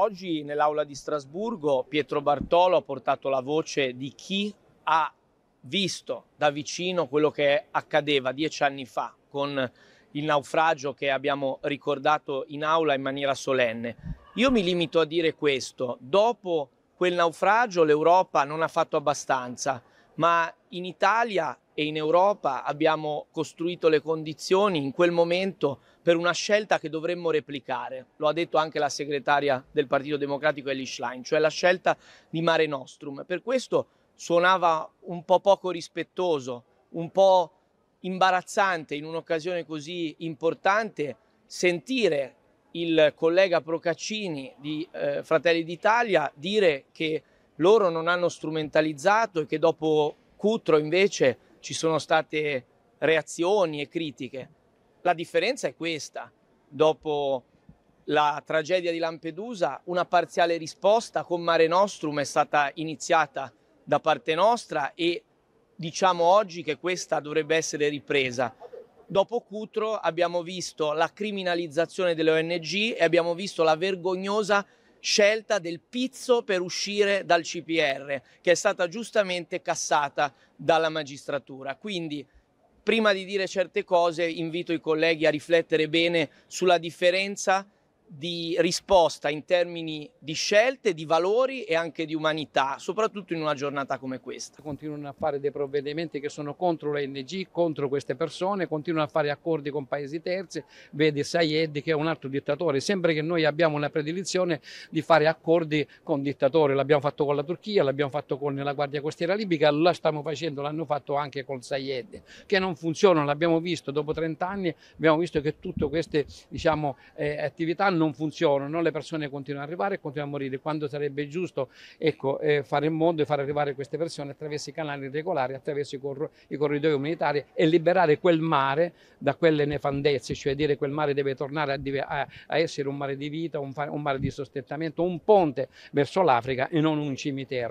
Oggi nell'aula di Strasburgo Pietro Bartolo ha portato la voce di chi ha visto da vicino quello che accadeva dieci anni fa con il naufragio che abbiamo ricordato in aula in maniera solenne. Io mi limito a dire questo, dopo quel naufragio l'Europa non ha fatto abbastanza ma in Italia e in Europa abbiamo costruito le condizioni in quel momento per una scelta che dovremmo replicare. Lo ha detto anche la segretaria del Partito Democratico Ellie Schlein, cioè la scelta di Mare Nostrum. Per questo suonava un po' poco rispettoso, un po' imbarazzante in un'occasione così importante sentire il collega Procaccini di eh, Fratelli d'Italia dire che loro non hanno strumentalizzato e che dopo Cutro invece ci sono state reazioni e critiche. La differenza è questa. Dopo la tragedia di Lampedusa, una parziale risposta con Mare Nostrum è stata iniziata da parte nostra e diciamo oggi che questa dovrebbe essere ripresa. Dopo Cutro abbiamo visto la criminalizzazione delle ONG e abbiamo visto la vergognosa scelta del pizzo per uscire dal CPR, che è stata giustamente cassata dalla magistratura. Quindi, prima di dire certe cose, invito i colleghi a riflettere bene sulla differenza di risposta in termini di scelte, di valori e anche di umanità, soprattutto in una giornata come questa. Continuano a fare dei provvedimenti che sono contro l'ONG, contro queste persone, continuano a fare accordi con paesi terzi, vedi Sayed che è un altro dittatore, sembra che noi abbiamo una predilizione di fare accordi con dittatori, l'abbiamo fatto con la Turchia, l'abbiamo fatto con la Guardia Costiera Libica, la stiamo facendo, l'hanno fatto anche con Sayed, che non funzionano, l'abbiamo visto dopo 30 anni, abbiamo visto che tutte queste diciamo, eh, attività non funzionano, le persone continuano ad arrivare e continuano a morire, quando sarebbe giusto ecco, eh, fare in modo e far arrivare queste persone attraverso i canali regolari, attraverso i, cor- i corridoi umanitari e liberare quel mare da quelle nefandezze, cioè dire quel mare deve tornare a, a, a essere un mare di vita, un, un mare di sostentamento, un ponte verso l'Africa e non un cimitero.